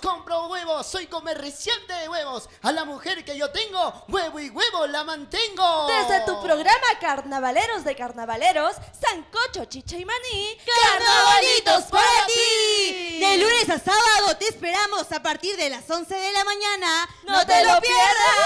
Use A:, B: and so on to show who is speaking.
A: compro huevos, soy comerciante de huevos. A la mujer que yo tengo, huevo y huevo la mantengo. Desde tu programa Carnavaleros de Carnavaleros, Sancocho, Chicha y Maní, ¡Carnavalitos para ti! De lunes a sábado
B: te esperamos a partir de las 11 de la mañana. ¡No, te, lo pierdas.